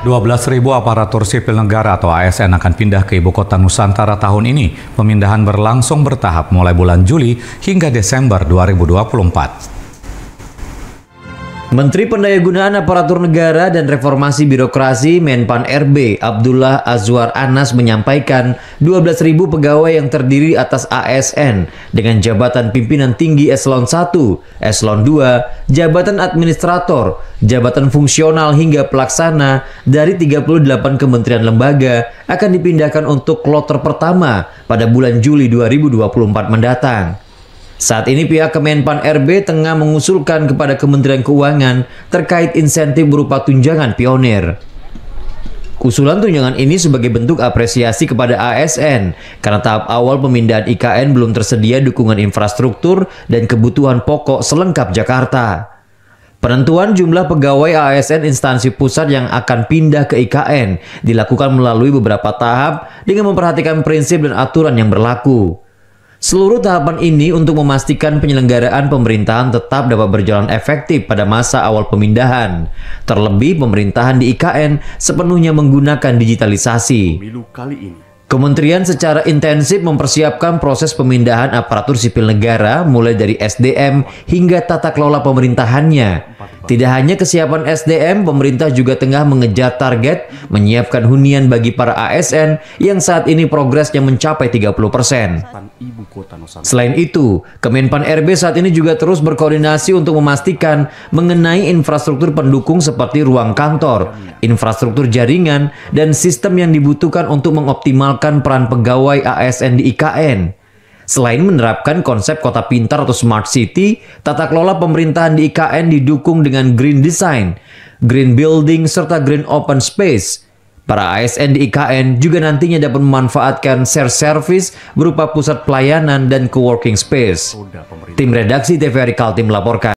12.000 aparatur sipil negara atau ASN akan pindah ke ibu kota Nusantara tahun ini. Pemindahan berlangsung bertahap mulai bulan Juli hingga Desember 2024. Menteri Pendayagunaan Aparatur Negara dan Reformasi Birokrasi Menpan RB Abdullah Azwar Anas menyampaikan 12.000 pegawai yang terdiri atas ASN dengan jabatan pimpinan tinggi eselon 1, eselon 2, jabatan administrator, jabatan fungsional hingga pelaksana dari 38 kementerian lembaga akan dipindahkan untuk kloter pertama pada bulan Juli 2024 mendatang. Saat ini pihak Kemenpan RB tengah mengusulkan kepada Kementerian Keuangan terkait insentif berupa tunjangan pionir. Usulan tunjangan ini sebagai bentuk apresiasi kepada ASN karena tahap awal pemindahan IKN belum tersedia dukungan infrastruktur dan kebutuhan pokok selengkap Jakarta. Penentuan jumlah pegawai ASN instansi pusat yang akan pindah ke IKN dilakukan melalui beberapa tahap dengan memperhatikan prinsip dan aturan yang berlaku. Seluruh tahapan ini untuk memastikan penyelenggaraan pemerintahan tetap dapat berjalan efektif pada masa awal pemindahan. Terlebih pemerintahan di IKN sepenuhnya menggunakan digitalisasi. kali ini Kementerian secara intensif mempersiapkan proses pemindahan aparatur sipil negara mulai dari SDM hingga tata kelola pemerintahannya. Tidak hanya kesiapan SDM, pemerintah juga tengah mengejar target menyiapkan hunian bagi para ASN yang saat ini progresnya mencapai 30 persen. Selain itu, Kemenpan RB saat ini juga terus berkoordinasi untuk memastikan mengenai infrastruktur pendukung seperti ruang kantor, infrastruktur jaringan, dan sistem yang dibutuhkan untuk mengoptimalkan peran pegawai ASN di IKN. Selain menerapkan konsep kota pintar atau smart city, tata kelola pemerintahan di IKN didukung dengan green design, green building, serta green open space. Para ASN di IKN juga nantinya dapat memanfaatkan share service berupa pusat pelayanan dan co-working space. Tim redaksi TVRI Kaltim melaporkan.